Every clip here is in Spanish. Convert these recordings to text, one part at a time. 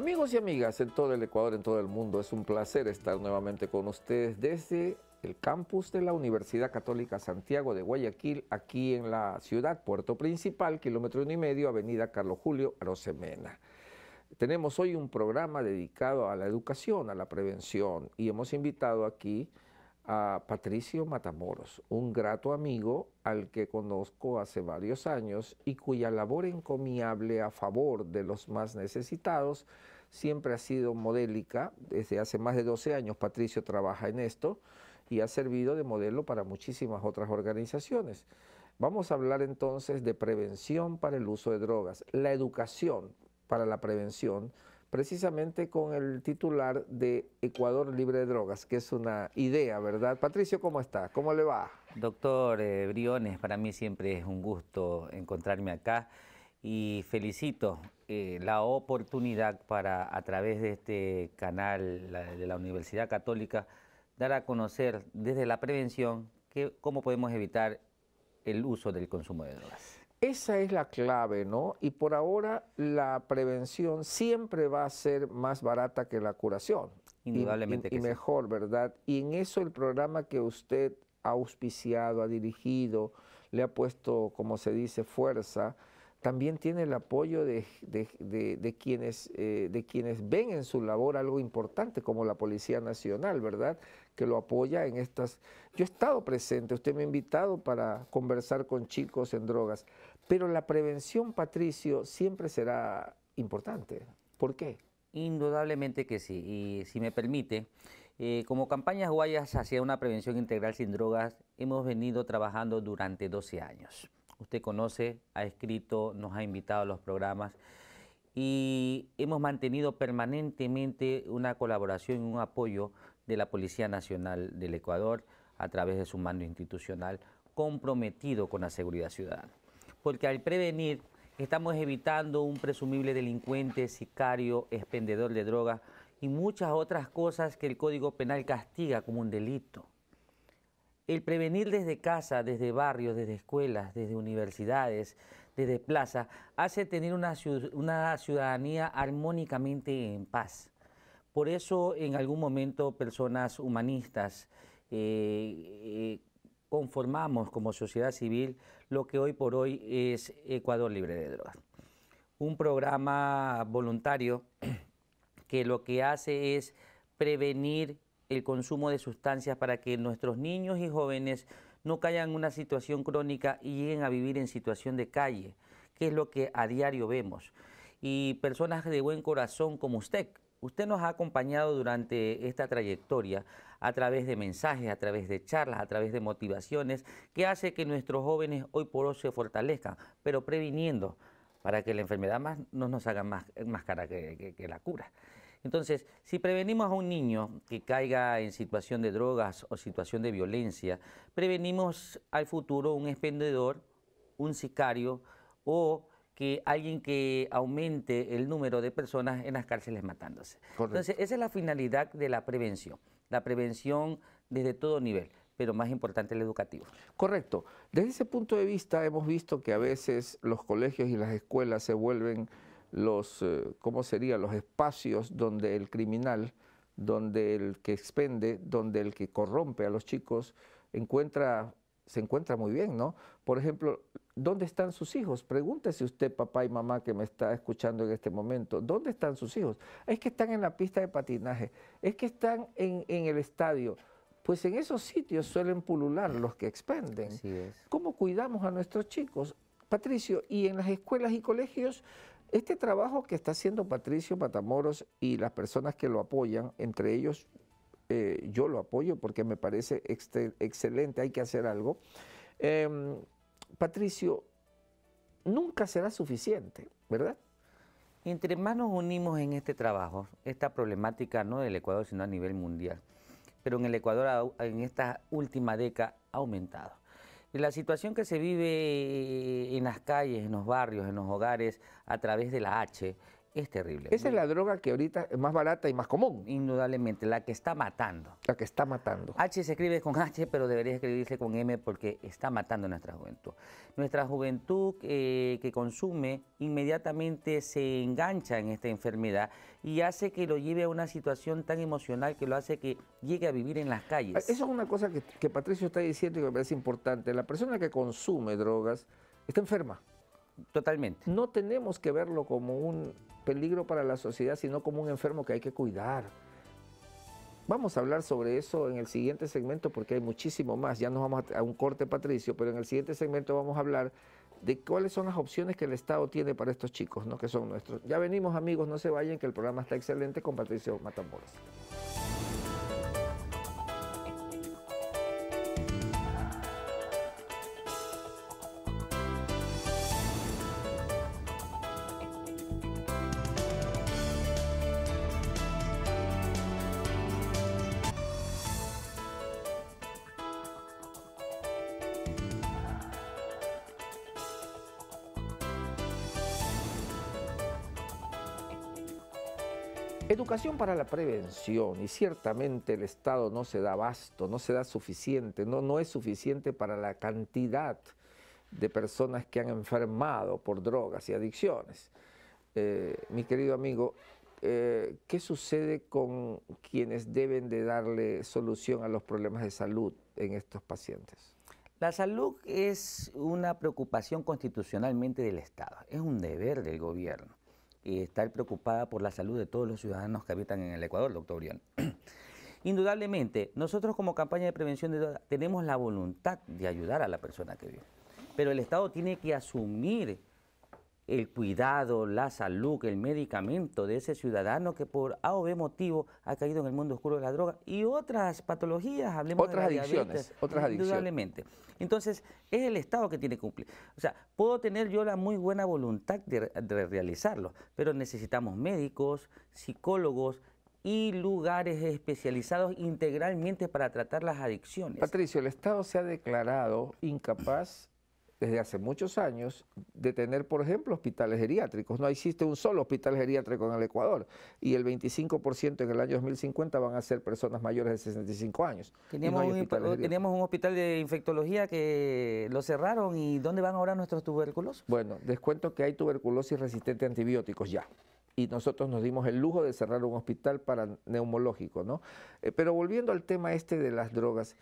Amigos y amigas en todo el Ecuador, en todo el mundo, es un placer estar nuevamente con ustedes desde el campus de la Universidad Católica Santiago de Guayaquil, aquí en la ciudad, Puerto Principal, kilómetro uno y medio, Avenida Carlos Julio Rosemena. Tenemos hoy un programa dedicado a la educación, a la prevención, y hemos invitado aquí a Patricio Matamoros, un grato amigo al que conozco hace varios años y cuya labor encomiable a favor de los más necesitados siempre ha sido modélica. Desde hace más de 12 años Patricio trabaja en esto y ha servido de modelo para muchísimas otras organizaciones. Vamos a hablar entonces de prevención para el uso de drogas, la educación para la prevención precisamente con el titular de Ecuador Libre de Drogas, que es una idea, ¿verdad? Patricio, ¿cómo está? ¿Cómo le va? Doctor eh, Briones, para mí siempre es un gusto encontrarme acá y felicito eh, la oportunidad para, a través de este canal de la Universidad Católica, dar a conocer desde la prevención que, cómo podemos evitar el uso del consumo de drogas. Esa es la clave, ¿no? Y por ahora la prevención siempre va a ser más barata que la curación. Indudablemente. Y, y mejor, ¿verdad? Y en eso el programa que usted ha auspiciado, ha dirigido, le ha puesto, como se dice, fuerza, también tiene el apoyo de, quienes, eh, de quienes ven en su labor algo importante, como la Policía Nacional, ¿verdad? Que lo apoya en estas... Yo he estado presente, usted me ha invitado para conversar con chicos en drogas. Pero la prevención, Patricio, siempre será importante. ¿Por qué? Indudablemente que sí. Y si me permite, eh, como campañas guayas hacia una prevención integral sin drogas, hemos venido trabajando durante 12 años. Usted conoce, ha escrito, nos ha invitado a los programas y hemos mantenido permanentemente una colaboración y un apoyo de la Policía Nacional del Ecuador a través de su mando institucional comprometido con la seguridad ciudadana porque al prevenir estamos evitando un presumible delincuente, sicario, expendedor de drogas y muchas otras cosas que el Código Penal castiga como un delito. El prevenir desde casa, desde barrios, desde escuelas, desde universidades, desde plazas, hace tener una, ciudadanía armónicamente en paz. Por eso en algún momento personas humanistas eh, eh, conformamos como sociedad civil lo que hoy por hoy es Ecuador Libre de Drogas. Un programa voluntario que lo que hace es prevenir el consumo de sustancias para que nuestros niños y jóvenes no caigan en una situación crónica y lleguen a vivir en situación de calle, que es lo que a diario vemos. Y personas de buen corazón como usted, usted nos ha acompañado durante esta trayectoria a través de mensajes, a través de charlas, a través de motivaciones, que hace que nuestros jóvenes hoy por hoy se fortalezcan, pero previniendo para que la enfermedad más, no nos haga más, eh, cara que, la cura. Entonces, si prevenimos a un niño que caiga en situación de drogas o situación de violencia, prevenimos al futuro un expendedor, un sicario o que alguien que aumente el número de personas en las cárceles matándose. Entonces, esa es la finalidad de la prevención la prevención desde todo nivel, pero más importante el educativo. Correcto. Desde ese punto de vista hemos visto que a veces los colegios y las escuelas se vuelven los, eh, ¿cómo sería?, los espacios donde el criminal, donde el que expende, donde el que corrompe a los chicos, encuentra, se encuentra muy bien, ¿no? Por ejemplo, ¿Dónde están sus hijos? Pregúntese usted, papá y mamá que me está escuchando en este momento, ¿dónde están sus hijos? Es que están en la pista de patinaje, es que están en, el estadio. Pues en esos sitios suelen pulular los que expenden. ¿Cómo cuidamos a nuestros chicos? Patricio, y en las escuelas y colegios, este trabajo que está haciendo Patricio Matamoros y las personas que lo apoyan, entre ellos eh, yo lo apoyo porque me parece excelente, hay que hacer algo. Em, Patricio, nunca será suficiente, ¿verdad? Entre más nos unimos en este trabajo, esta problemática no del Ecuador, sino a nivel mundial, pero en el Ecuador en esta última década ha aumentado. La situación que se vive en las calles, en los barrios, en los hogares, a través de la H, es terrible. Esa es la droga que ahorita es más barata y más común. Indudablemente, la que está matando. La que está matando. H se escribe con H, pero debería escribirse con M porque está matando nuestra juventud. Nuestra juventud eh, que consume inmediatamente se engancha en esta enfermedad y hace que lo lleve a una situación tan emocional que lo hace que llegue a vivir en las calles. Ah, eso es una cosa que, que Patricio está diciendo y que me parece importante. La persona que consume drogas está enferma. Totalmente. No tenemos que verlo como un peligro para la sociedad, sino como un enfermo que hay que cuidar. Vamos a hablar sobre eso en el siguiente segmento porque hay muchísimo más. Ya nos vamos a un corte, Patricio, pero en el siguiente segmento vamos a hablar de cuáles son las opciones que el Estado tiene para estos chicos, ¿no? que son nuestros. Ya venimos amigos, no se vayan, que el programa está excelente con Patricio Matamoros. educación para la prevención, y ciertamente el Estado no se da abasto, no se da suficiente, no, no es suficiente para la cantidad de personas que han enfermado por drogas y adicciones. Eh, mi querido amigo, eh, ¿qué sucede con quienes deben de darle solución a los problemas de salud en estos pacientes? La salud es una preocupación constitucionalmente del Estado, es un deber del gobierno y estar preocupada por la salud de todos los ciudadanos que habitan en el Ecuador, doctor Brian. Indudablemente, nosotros como campaña de prevención de tenemos la voluntad de ayudar a la persona que vive, pero el Estado tiene que asumir el cuidado, la salud, el medicamento de ese ciudadano que por A o B motivo ha caído en el mundo oscuro de la droga y otras patologías, hablemos de adicciones, otras adicciones. Indudablemente. Entonces, es el Estado que tiene que cumplir. O sea, puedo tener yo la muy buena voluntad de, de realizarlo, pero necesitamos médicos, psicólogos, y lugares especializados integralmente para tratar las adicciones. Patricio, el Estado se ha declarado incapaz desde hace muchos años de tener, por ejemplo, hospitales geriátricos. No existe un solo hospital geriátrico en el Ecuador y el 25% en el año 2050 van a ser personas mayores de 65 años. Teníamos, un, hospital de infectología que lo cerraron y ¿dónde van ahora nuestros tuberculosos? Bueno, descuento que hay tuberculosis resistente a antibióticos ya y nosotros nos dimos el lujo de cerrar un hospital para neumológico, ¿no? Eh, pero volviendo al tema este de las drogas,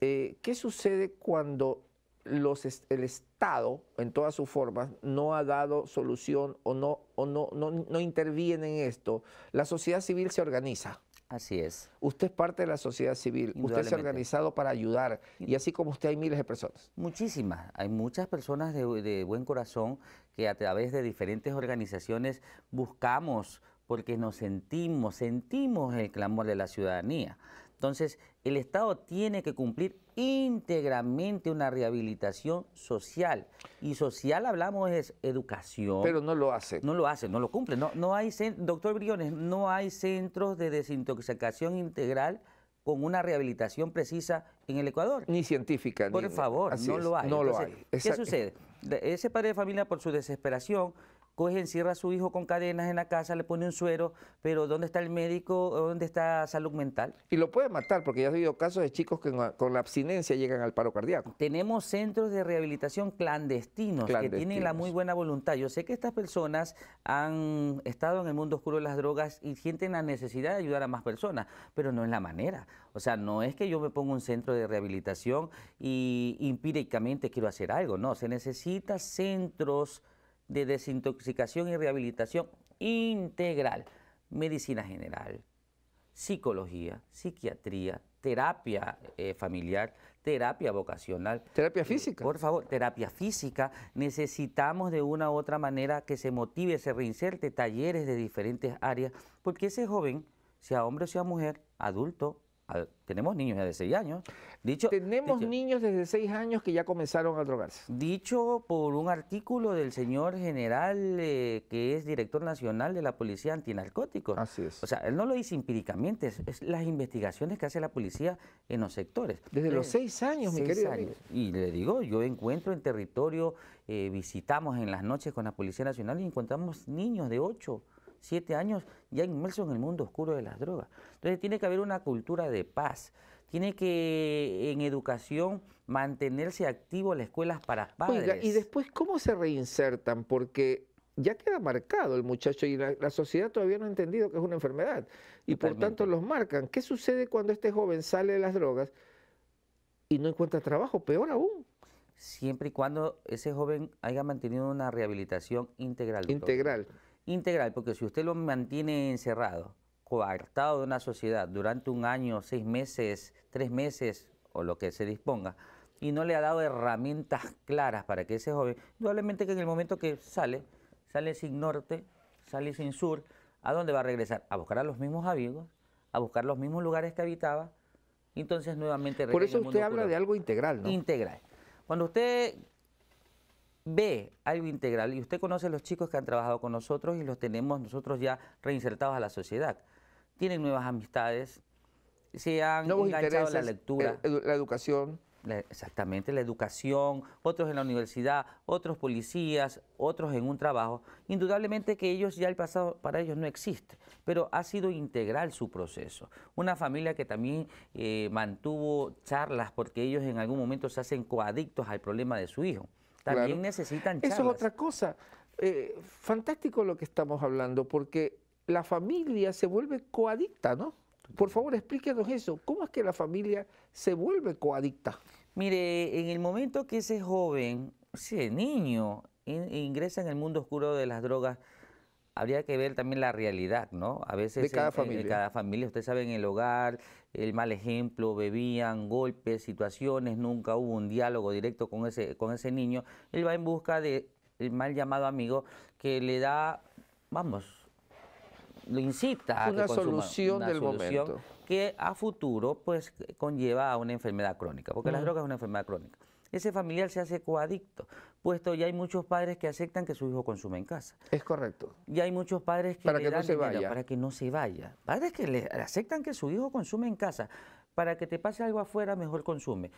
eh, ¿qué sucede cuando los, el Estado, en todas sus formas, no ha dado solución o, no, o no, no, interviene en esto, la sociedad civil se organiza. Así es. Usted es parte de la sociedad civil, usted se ha organizado para ayudar y así como usted hay miles de personas. Muchísimas, hay muchas personas de buen corazón que a través de diferentes organizaciones buscamos porque nos sentimos, sentimos el clamor de la ciudadanía. Entonces, el Estado tiene que cumplir íntegramente una rehabilitación social. Y social hablamos es educación. Pero no lo hace. No lo hace, no lo cumple. No, no hay, doctor Briones, no hay centros de desintoxicación integral con una rehabilitación precisa en el Ecuador. Ni científica. Por favor, no, hay. No lo hay. ¿Qué sucede? Ese padre de familia, por su desesperación, coge, encierra a su hijo con cadenas en la casa, le pone un suero, pero ¿dónde está el médico? ¿Dónde está salud mental? Y lo puede matar, porque ya ha habido casos de chicos que con la abstinencia llegan al paro cardíaco. Tenemos centros de rehabilitación clandestinos, que tienen la muy buena voluntad. Yo sé que estas personas han estado en el mundo oscuro de las drogas y sienten la necesidad de ayudar a más personas, pero no es la manera. O sea, no es que yo me ponga un centro de rehabilitación y empíricamente quiero hacer algo, no, se necesitan centros de desintoxicación y rehabilitación integral, medicina general, psicología, psiquiatría, terapia eh, familiar, terapia vocacional. Terapia eh, física. Por favor, terapia física. Necesitamos de una u otra manera que se motive, se reinserte talleres de diferentes áreas, porque ese joven, sea hombre o sea mujer, adulto, tenemos niños ya de 6 años. tenemos niños desde 6 años que ya comenzaron a drogarse. Dicho por un artículo del señor general eh, que es director nacional de la Policía Antinarcóticos. Así es. O sea, él no lo dice empíricamente, es, las investigaciones que hace la policía en los sectores. Desde los 6 eh, años, seis mi querido. Años. Y le digo, yo encuentro en territorio, eh, visitamos en las noches con la Policía Nacional y encontramos niños de 8, siete años ya inmerso en el mundo oscuro de las drogas. Entonces tiene que haber una cultura de paz. Tiene que en educación mantenerse activo las escuelas para padres. y después, ¿cómo se reinsertan? Porque ya queda marcado el muchacho y la, sociedad todavía no ha entendido que es una enfermedad. Y por tanto los marcan. ¿Qué sucede cuando este joven sale de las drogas y no encuentra trabajo? Peor aún siempre y cuando ese joven haya mantenido una rehabilitación integral. Integral integral, porque si usted lo mantiene encerrado, coartado de una sociedad durante un año, seis meses, tres meses o lo que se disponga, y no le ha dado herramientas claras para que ese joven, probablemente que en el momento que sale, sale sin norte, sale sin sur, ¿a dónde va a regresar? A buscar a los mismos amigos, a buscar los mismos lugares que habitaba, entonces nuevamente... Por eso usted habla de algo integral, ¿no? Integral. Cuando usted ve algo integral, y usted conoce a los chicos que han trabajado con nosotros y los tenemos nosotros ya reinsertados a la sociedad, tienen nuevas amistades, se han enganchado a la eh, lectura. la educación. exactamente, la educación, otros en la universidad, otros policías, otros en un trabajo. Indudablemente que ellos ya el pasado para ellos no existe, pero ha sido integral su proceso. Una familia que también eh, mantuvo charlas porque ellos en algún momento se hacen coadictos al problema de su hijo. También necesitan Eso es otra cosa. Eh, fantástico lo que estamos hablando, porque la familia se vuelve coadicta, ¿no? Por favor, explíquenos eso. ¿Cómo es que la familia se vuelve coadicta? Mire, en el momento que ese joven, ese niño, ingresa en el mundo oscuro de las drogas, habría que ver también la realidad, ¿no? A veces de cada familia. cada familia, ustedes saben, el hogar, el mal ejemplo, bebían, golpes, situaciones, nunca hubo un diálogo directo con ese, con ese niño, él va en busca del el mal llamado amigo que le da, vamos, lo incita a que solución una del momento que a futuro pues conlleva a una enfermedad crónica, porque la mm. droga es una enfermedad crónica. Ese familiar se hace coadicto, puesto ya hay muchos padres que aceptan que su hijo consume en casa. Es correcto. Y hay muchos padres que para que no se vaya. para que no se vaya. Padres que le aceptan que su hijo consume en casa. Para que te pase algo afuera, mejor consume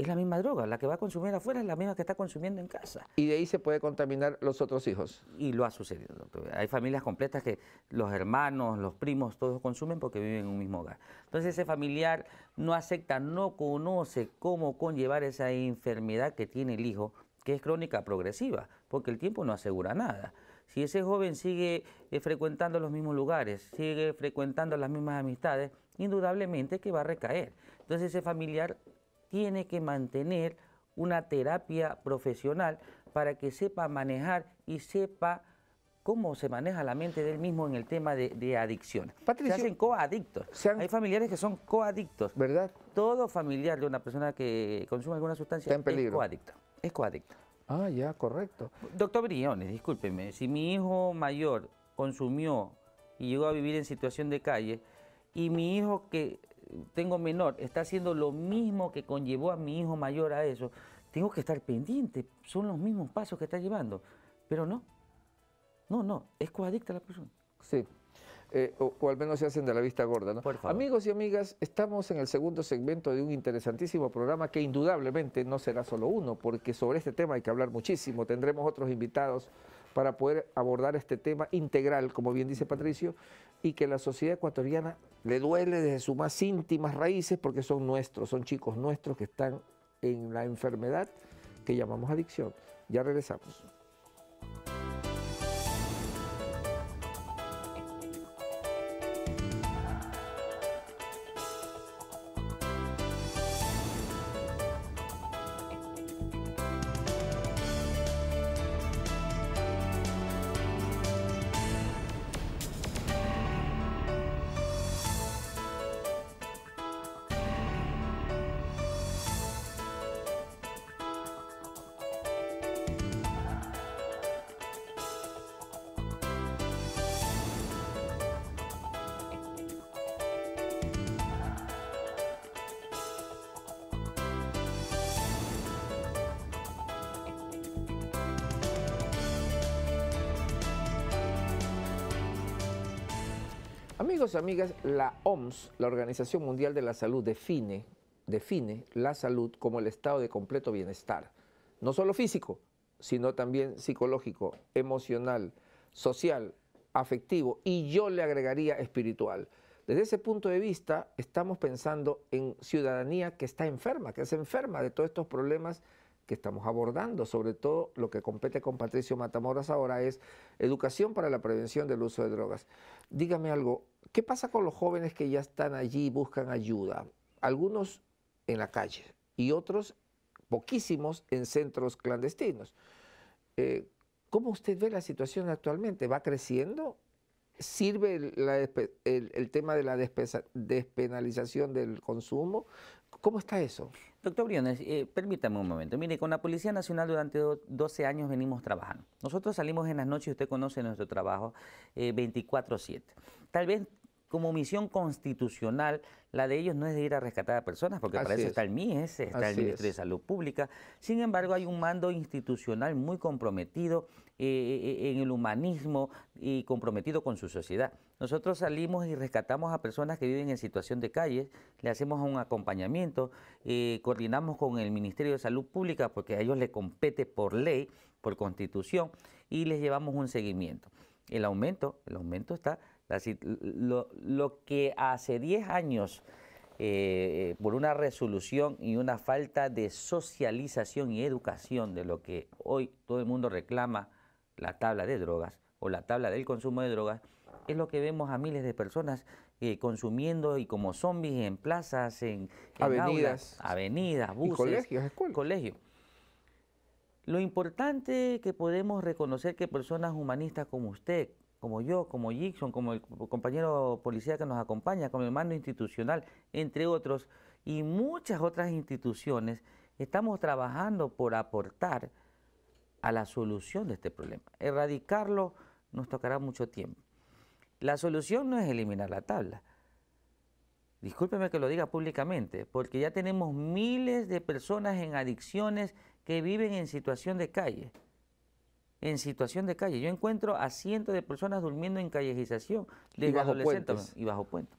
es la misma droga, la que va a consumir afuera es la misma que está consumiendo en casa. Y de ahí se puede contaminar los otros hijos. Y lo ha sucedido, doctor. Hay familias completas que los hermanos, los primos, todos consumen porque viven en un mismo hogar. Entonces ese familiar no acepta, no conoce cómo conllevar esa enfermedad que tiene el hijo, que es crónica progresiva, porque el tiempo no asegura nada. Si ese joven sigue eh, frecuentando los mismos lugares, sigue frecuentando las mismas amistades, indudablemente que va a recaer. Entonces ese familiar tiene que mantener una terapia profesional para que sepa manejar y sepa cómo se maneja la mente de él mismo en el tema de, adicciones. adicción. se hacen coadictos. Hay familiares que son coadictos. ¿Verdad? Todo familiar de una persona que consume alguna sustancia en peligro. es coadicto. Es coadicto. Ah, ya, correcto. Doctor Briones, discúlpeme, si mi hijo mayor consumió y llegó a vivir en situación de calle, y mi hijo que tengo menor está haciendo lo mismo que conllevó a mi hijo mayor a eso, tengo que estar pendiente, son los mismos pasos que está llevando, pero no, no, no, es coadicta la persona. Sí. Eh, o, al menos se hacen de la vista gorda. ¿no? Amigos y amigas, estamos en el segundo segmento de un interesantísimo programa que indudablemente no será solo uno, porque sobre este tema hay que hablar muchísimo. Tendremos otros invitados para poder abordar este tema integral, como bien dice Patricio, y que la sociedad ecuatoriana le duele desde sus más íntimas raíces porque son nuestros, son chicos nuestros que están en la enfermedad que llamamos adicción. Ya regresamos. Amigos, y amigas, la OMS, la Organización Mundial de la Salud, define, define la salud como el estado de completo bienestar, no solo físico, sino también psicológico, emocional, social, afectivo y yo le agregaría espiritual. Desde ese punto de vista, estamos pensando en ciudadanía que está enferma, que es enferma de todos estos problemas que estamos abordando, sobre todo lo que compete con Patricio Matamoras ahora es educación para la prevención del uso de drogas. Dígame algo, ¿Qué pasa con los jóvenes que ya están allí y buscan ayuda? Algunos en la calle y otros, poquísimos, en centros clandestinos. Eh, ¿Cómo usted ve la situación actualmente? ¿Va creciendo? ¿Sirve el tema de la despenalización del consumo? ¿Cómo está eso? Doctor Briones, eh, permítame un momento. Mire, con la Policía Nacional durante 12 años venimos trabajando. Nosotros salimos en las noches, usted conoce nuestro trabajo, 24-7. Eh, Tal vez como misión constitucional, la de ellos no es de ir a rescatar a personas, porque para eso está el MIES, está el Ministerio de Salud Pública. Sin embargo, hay un mando institucional muy comprometido eh, eh, en el humanismo y comprometido con su sociedad. Nosotros salimos y rescatamos a personas que viven en situación de calle, le hacemos un acompañamiento, eh, coordinamos con el Ministerio de Salud Pública, porque a ellos les compete por ley, por constitución, y les llevamos un seguimiento. El aumento, el aumento está lo, lo, que hace 10 años, eh, por una resolución y una falta de socialización y educación de lo que hoy todo el mundo reclama, la tabla de drogas o la tabla del consumo de drogas, es lo que vemos a miles de personas eh, consumiendo y como zombies en plazas, en, avenidas, avenidas, buses, colegios, escuelas. Lo importante que podemos reconocer que personas humanistas como usted, como yo, como Jackson, como el compañero policía que nos acompaña, como el mando institucional, entre otros, y muchas otras instituciones, estamos trabajando por aportar a la solución de este problema. Erradicarlo nos tocará mucho tiempo. La solución no es eliminar la tabla. Discúlpeme que lo diga públicamente, porque ya tenemos miles de personas en adicciones que viven en situación de calle en situación de calle. Yo encuentro a cientos de personas durmiendo en callejización de adolescentes y bajo puentes.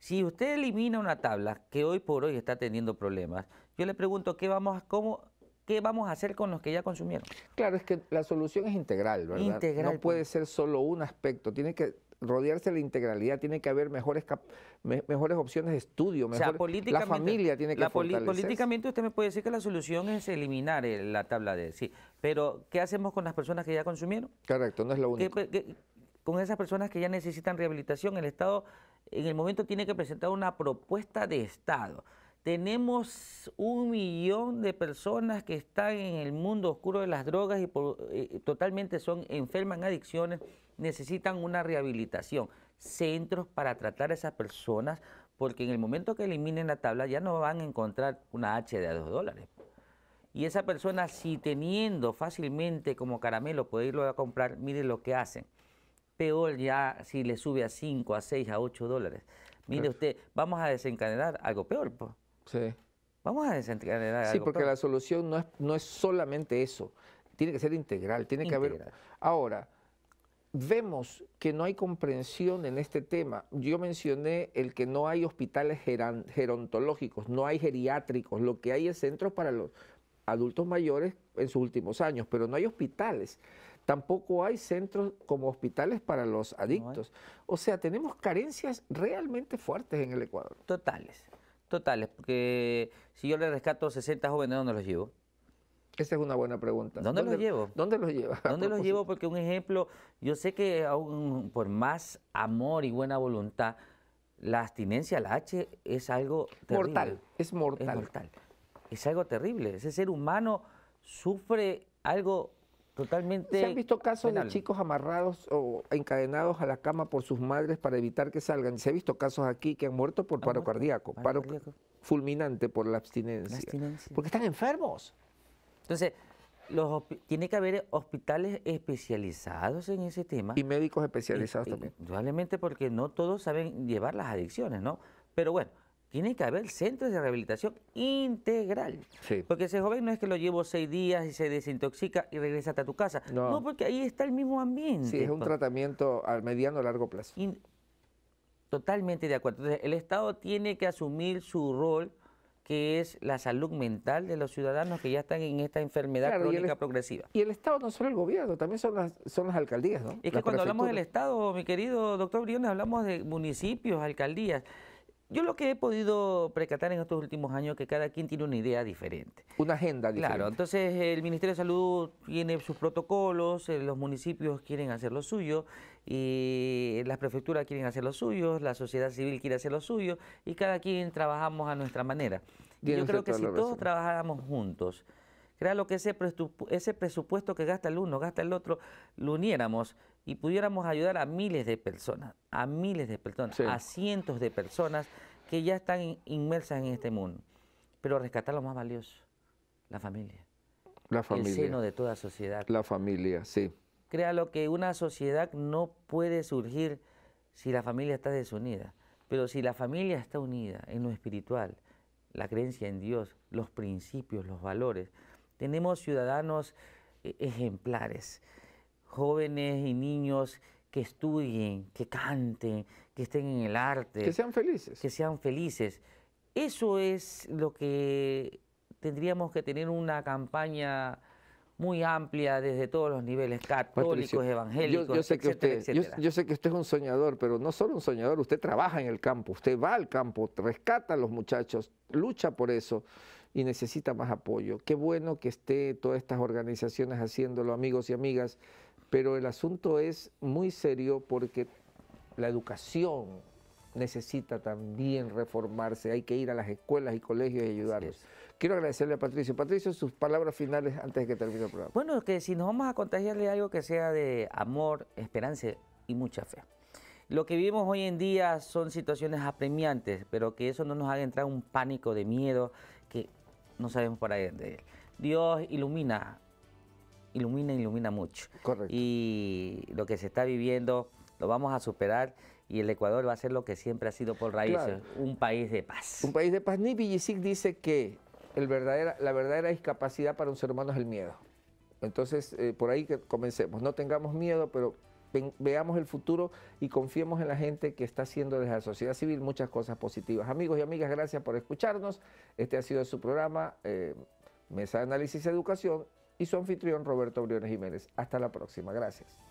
Si usted elimina una tabla que hoy por hoy está teniendo problemas, yo le pregunto qué vamos cómo qué vamos a hacer con los que ya consumieron. Claro, es que la solución es integral, ¿verdad? Integral. No puede pues. ser solo un aspecto, tiene que rodearse la integralidad, tiene que haber mejores, mejores opciones de estudio, mejor, o la familia tiene que la Políticamente usted me puede decir que la solución es eliminar eh, la tabla de sí, pero ¿qué hacemos con las personas que ya consumieron? Correcto, no es lo único. con esas personas que ya necesitan rehabilitación, el Estado en el momento tiene que presentar una propuesta de Estado. Tenemos un millón de personas que están en el mundo oscuro de las drogas y eh, totalmente son enfermas en adicciones, necesitan una rehabilitación, centros para tratar a esas personas, porque en el momento que eliminen la tabla ya no van a encontrar una H de a dos dólares. Y esa persona, si teniendo fácilmente como caramelo puede irlo a comprar, mire lo que hacen. Peor ya si le sube a 5, a 6, a 8 dólares. Mire usted, vamos a desencadenar algo peor. Pues. Sí. Vamos a desencadenar Sí, porque la solución no es, no es solamente eso. Tiene que ser integral, tiene que haber... Ahora, vemos que no hay comprensión en este tema. Yo mencioné el que no hay hospitales gerontológicos, no hay geriátricos, lo que hay es centros para los adultos mayores en sus últimos años, pero no hay hospitales. Tampoco hay centros como hospitales para los adictos. o sea, tenemos carencias realmente fuertes en el Ecuador. Totales totales? Porque si yo le rescato 60 jóvenes, ¿dónde los llevo? Esa es una buena pregunta. ¿Dónde, los llevo? ¿Dónde los llevo? ¿Dónde los llevo? Porque un ejemplo, yo sé que aún por más amor y buena voluntad, la abstinencia al H es algo terrible. Mortal, es mortal. Es mortal. Es algo terrible. Ese ser humano sufre algo se han visto casos de chicos amarrados o encadenados a la cama por sus madres para evitar que salgan. Se han visto casos aquí que han muerto por paro cardíaco, paro fulminante por la abstinencia, Porque están enfermos. Entonces, los, tiene que haber hospitales especializados en ese tema. Y médicos especializados también. Probablemente porque no todos saben llevar las adicciones, ¿no? Pero bueno, tiene que haber centros de rehabilitación integral. Porque ese joven no es que lo llevo seis días y se desintoxica y regresa hasta tu casa. No, porque ahí está el mismo ambiente. Sí, es un tratamiento al mediano o largo plazo. Totalmente de acuerdo. Entonces, el Estado tiene que asumir su rol que es la salud mental de los ciudadanos que ya están en esta enfermedad crónica progresiva. Y el Estado no solo el gobierno, también son las, son las alcaldías, ¿no? Es que cuando hablamos del Estado, mi querido doctor Briones, hablamos de municipios, alcaldías. Yo lo que he podido precatar en estos últimos años es que cada quien tiene una idea diferente. Una agenda diferente. Claro, entonces el Ministerio de Salud tiene sus protocolos, eh, los municipios quieren hacer lo suyo, y las prefecturas quieren hacer lo suyo, la sociedad civil quiere hacer lo suyo, y cada quien trabajamos a nuestra manera. yo creo que si todos trabajáramos juntos, crea lo que ese, presupuesto que gasta el uno, gasta el otro, lo uniéramos, y pudiéramos ayudar a miles de personas, a miles de personas, a cientos de personas que ya están inmersas en este mundo. Pero rescatar lo más valioso, la familia. La familia. El seno de toda sociedad. La familia, sí. Créalo que una sociedad no puede surgir si la familia está desunida. Pero si la familia está unida en lo espiritual, la creencia en Dios, los principios, los valores, tenemos ciudadanos eh, ejemplares jóvenes y niños que estudien, que canten, que estén en el arte. Que sean felices. Que sean felices. Eso es lo que tendríamos que tener una campaña muy amplia desde todos los niveles, católicos, evangélicos, yo, sé que usted, sé que usted es un soñador, pero no solo un soñador, usted trabaja en el campo, usted va al campo, rescata a los muchachos, lucha por eso y necesita más apoyo. Qué bueno que esté todas estas organizaciones haciéndolo, amigos y amigas. Pero el asunto es muy serio porque la educación necesita también reformarse, hay que ir a las escuelas y colegios y ayudarlos. Quiero agradecerle a Patricio. Patricio, sus palabras finales antes de que termine el programa. Bueno, que si nos vamos a contagiarle algo que sea de amor, esperanza y mucha fe. Lo que vivimos hoy en día son situaciones apremiantes, pero que eso no nos haga entrar un pánico de miedo que no sabemos para dónde. Dios ilumina ilumina, ilumina mucho. Correcto. Y lo que se está viviendo lo vamos a superar y el Ecuador va a ser lo que siempre ha sido por raíces, un país de paz. Un país de paz. Ni dice que el verdadera, la verdadera discapacidad para un ser humano es el miedo. Entonces, eh, por ahí que comencemos. No tengamos miedo, pero veamos el futuro y confiemos en la gente que está haciendo desde la sociedad civil muchas cosas positivas. Amigos y amigas, gracias por escucharnos. Este ha sido su programa, eh, Mesa de Análisis y Educación y su anfitrión Roberto Briones Jiménez. Hasta la próxima. Gracias.